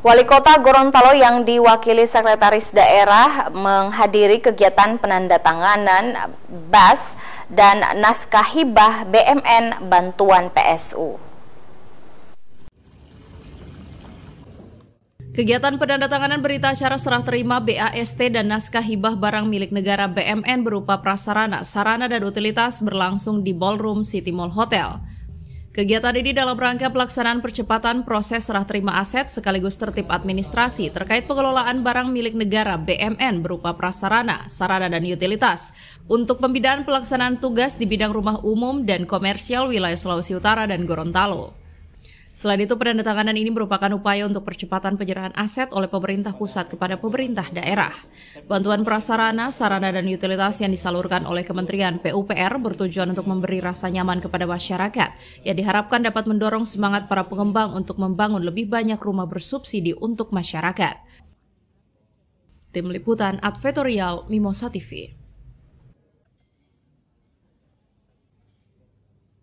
Wali Kota Gorontalo yang diwakili Sekretaris Daerah menghadiri kegiatan penandatanganan BAS dan naskah hibah BMN bantuan PSU. Kegiatan penandatanganan berita acara serah terima BAST dan naskah hibah barang milik negara BMN berupa prasarana, sarana, dan utilitas berlangsung di Ballroom City Mall Hotel. Kegiatan ini dalam rangka pelaksanaan percepatan proses serah terima aset sekaligus tertib administrasi terkait pengelolaan barang milik negara BMN berupa prasarana, sarana dan utilitas untuk pembinaan pelaksanaan tugas di bidang rumah umum dan komersial wilayah Sulawesi Utara dan Gorontalo. Selain itu, penandatanganan ini merupakan upaya untuk percepatan penyerahan aset oleh pemerintah pusat kepada pemerintah daerah. Bantuan prasarana, sarana, dan utilitas yang disalurkan oleh Kementerian PUPR bertujuan untuk memberi rasa nyaman kepada masyarakat, yang diharapkan dapat mendorong semangat para pengembang untuk membangun lebih banyak rumah bersubsidi untuk masyarakat. Tim Liputan Advetorial Mimosa TV